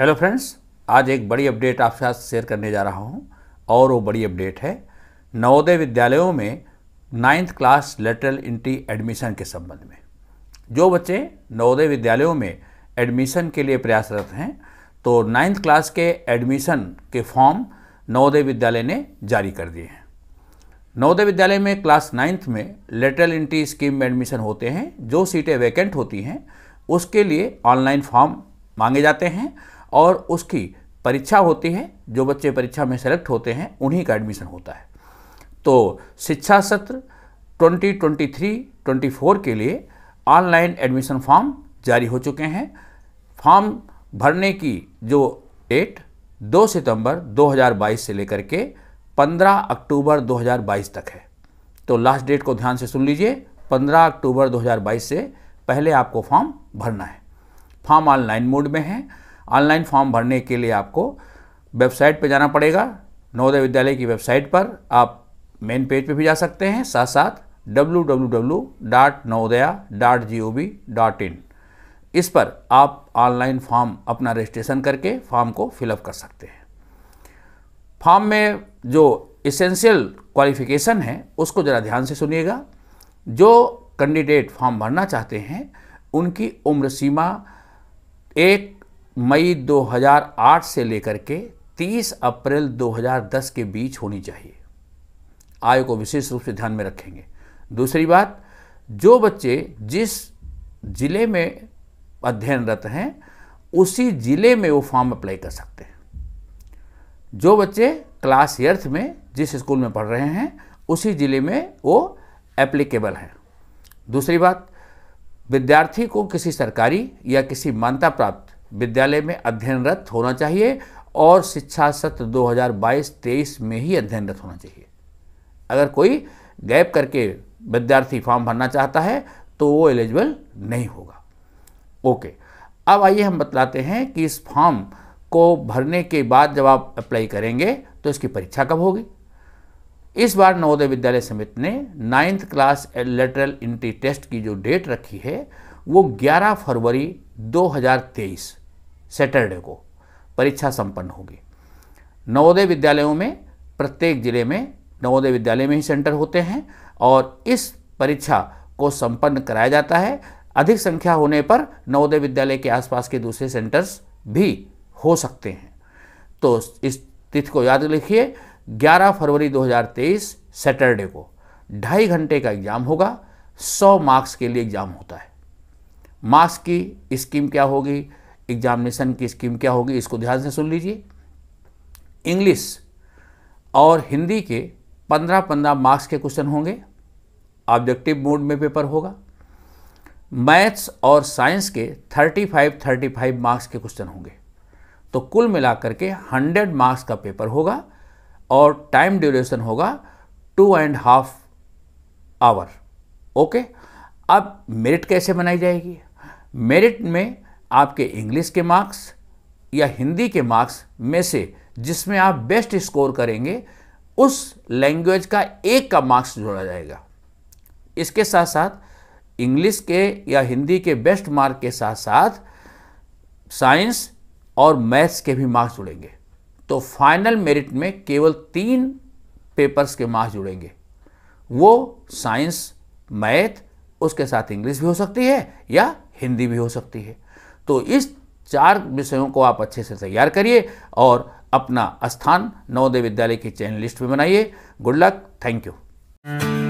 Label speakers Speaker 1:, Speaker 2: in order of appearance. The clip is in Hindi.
Speaker 1: हेलो फ्रेंड्स आज एक बड़ी अपडेट आपके साथ शेयर करने जा रहा हूं और वो बड़ी अपडेट है नवोदय विद्यालयों में ninth class lateral entry admission के संबंध में जो बच्चे नवोदय विद्यालयों में एडमिशन के लिए प्रयासरत हैं तो नाइन्थ क्लास के एडमिशन के फॉर्म नवोदय विद्यालय ने जारी कर दिए हैं नवोदय विद्यालय में क्लास नाइन्थ में लेटरल इंट्री स्कीम में एडमिशन होते हैं जो सीटें वैकेंट होती हैं उसके लिए ऑनलाइन फॉर्म मांगे जाते हैं और उसकी परीक्षा होती है जो बच्चे परीक्षा में सेलेक्ट होते हैं उन्हीं का एडमिशन होता है तो शिक्षा सत्र 2023-24 के लिए ऑनलाइन एडमिशन फॉर्म जारी हो चुके हैं फॉर्म भरने की जो डेट 2 सितंबर 2022 से लेकर के 15 अक्टूबर 2022 तक है तो लास्ट डेट को ध्यान से सुन लीजिए 15 अक्टूबर 2022 से पहले आपको फॉर्म भरना है फॉर्म ऑनलाइन मोड में है ऑनलाइन फॉर्म भरने के लिए आपको वेबसाइट पर जाना पड़ेगा नवोदय विद्यालय की वेबसाइट पर आप मेन पेज पे भी जा सकते हैं साथ साथ www.navodaya.gov.in इस पर आप ऑनलाइन फॉर्म अपना रजिस्ट्रेशन करके फॉर्म को फिलअप कर सकते हैं फॉर्म में जो इसेंशियल क्वालिफिकेशन है उसको ज़रा ध्यान से सुनिएगा जो कैंडिडेट फॉर्म भरना चाहते हैं उनकी उम्र सीमा एक मई 2008 से लेकर के 30 अप्रैल 2010 के बीच होनी चाहिए आय को विशेष रूप से ध्यान में रखेंगे दूसरी बात जो बच्चे जिस जिले में अध्ययनरत हैं उसी जिले में वो फॉर्म अप्लाई कर सकते हैं जो बच्चे क्लास एर्थ में जिस स्कूल में पढ़ रहे हैं उसी ज़िले में वो एप्लीकेबल हैं दूसरी बात विद्यार्थी को किसी सरकारी या किसी मान्यता प्राप्त विद्यालय में अध्ययनरत होना चाहिए और शिक्षा सत्र 2022-23 में ही अध्ययनरत होना चाहिए अगर कोई गैप करके विद्यार्थी फॉर्म भरना चाहता है तो वो एलिजिबल नहीं होगा ओके अब आइए हम बतलाते हैं कि इस फॉर्म को भरने के बाद जब आप अप्लाई करेंगे तो इसकी परीक्षा कब होगी इस बार नवोदय विद्यालय समिति ने ninth class lateral entry test की जो डेट रखी है वो 11 फरवरी 2023 सैटरडे को परीक्षा संपन्न होगी नवोदय विद्यालयों में प्रत्येक जिले में नवोदय विद्यालय में ही सेंटर होते हैं और इस परीक्षा को संपन्न कराया जाता है अधिक संख्या होने पर नवोदय विद्यालय के आसपास के दूसरे सेंटर्स भी हो सकते हैं तो इस तिथि को याद लिखिए 11 फरवरी 2023 सैटरडे को ढाई घंटे का एग्ज़ाम होगा 100 मार्क्स के लिए एग्ज़ाम होता है मार्क्स की स्कीम क्या होगी एग्जामिनेशन की स्कीम क्या होगी इसको ध्यान से सुन लीजिए इंग्लिश और हिंदी के पंद्रह पंद्रह मार्क्स के क्वेश्चन होंगे ऑब्जेक्टिव मोड में पेपर होगा मैथ्स और साइंस के thirty five thirty five marks के क्वेश्चन होंगे तो कुल मिलाकर के हंड्रेड मार्क्स का पेपर होगा और टाइम ड्यूरेशन होगा two and half hour okay अब मेरिट कैसे बनाई जाएगी मेरिट में आपके इंग्लिश के मार्क्स या हिंदी के मार्क्स में से जिसमें आप बेस्ट स्कोर करेंगे उस लैंग्वेज का एक का मार्क्स जोड़ा जाएगा इसके साथ साथ इंग्लिश के या हिंदी के बेस्ट मार्क के साथ साथ साइंस और मैथ्स के भी मार्क्स जुड़ेंगे तो फाइनल मेरिट में केवल तीन पेपर्स के मार्क्स जुड़ेंगे वो साइंस मैथ उसके साथ इंग्लिश भी हो सकती है या हिंदी भी हो सकती है तो इस चार विषयों को आप अच्छे से तैयार करिए और अपना स्थान नवोदय विद्यालय की चयन लिस्ट में बनाइए गुड लक थैंक यू